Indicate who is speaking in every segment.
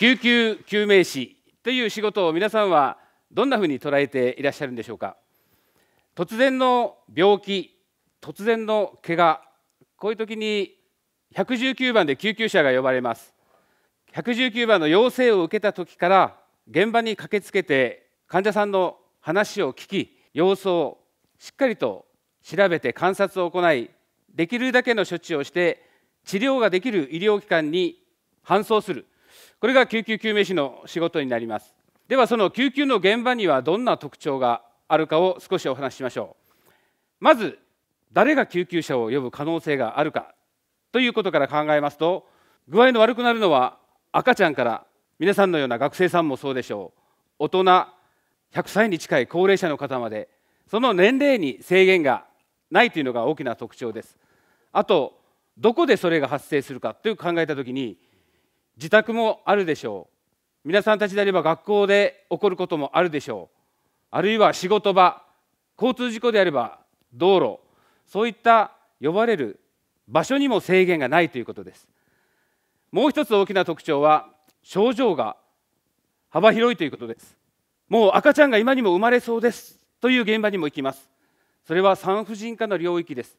Speaker 1: 救急救命士という仕事を皆さんはどんなふうに捉えていらっしゃるんでしょうか突然の病気突然の怪我こういう時に119番で救急車が呼ばれます119番の要請を受けた時から現場に駆けつけて患者さんの話を聞き様子をしっかりと調べて観察を行いできるだけの処置をして治療ができる医療機関に搬送するこれが救急救命士の仕事になりますではその救急の現場にはどんな特徴があるかを少しお話ししましょうまず誰が救急車を呼ぶ可能性があるかということから考えますと具合の悪くなるのは赤ちゃんから皆さんのような学生さんもそうでしょう大人100歳に近い高齢者の方までその年齢に制限がないというのが大きな特徴ですあとどこでそれが発生するかという考えた時に自宅もあるでしょう皆さんたちであれば学校で起こることもあるでしょうあるいは仕事場交通事故であれば道路そういった呼ばれる場所にも制限がないということですもう一つ大きな特徴は症状が幅広いということですもう赤ちゃんが今にも生まれそうですという現場にも行きますそれは産婦人科の領域です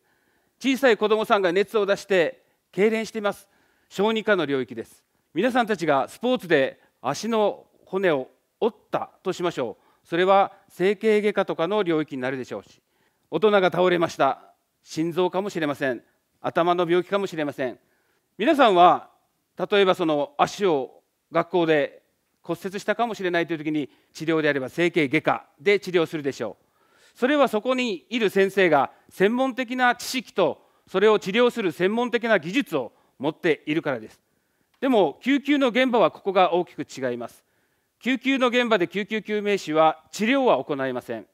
Speaker 1: 小さい子どもさんが熱を出して痙攣しています小児科の領域です皆さんたちがスポーツで足の骨を折ったとしましょうそれは整形外科とかの領域になるでしょうし大人が倒れました心臓かもしれません頭の病気かもしれません皆さんは例えばその足を学校で骨折したかもしれないという時に治療であれば整形外科で治療するでしょうそれはそこにいる先生が専門的な知識とそれを治療する専門的な技術を持っているからですでも救急の現場はここが大きく違います救急の現場で救急救命士は治療は行いません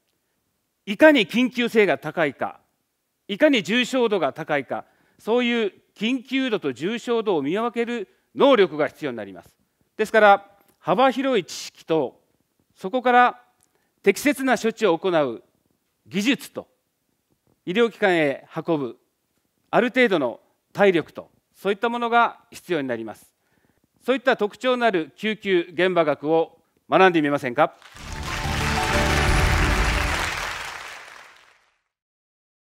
Speaker 1: いかに緊急性が高いかいかに重症度が高いかそういう緊急度と重症度を見分ける能力が必要になりますですから幅広い知識とそこから適切な処置を行う技術と医療機関へ運ぶある程度の体力とそういったものが必要になりますそういった特徴のある救急現場学を学んでみませんか。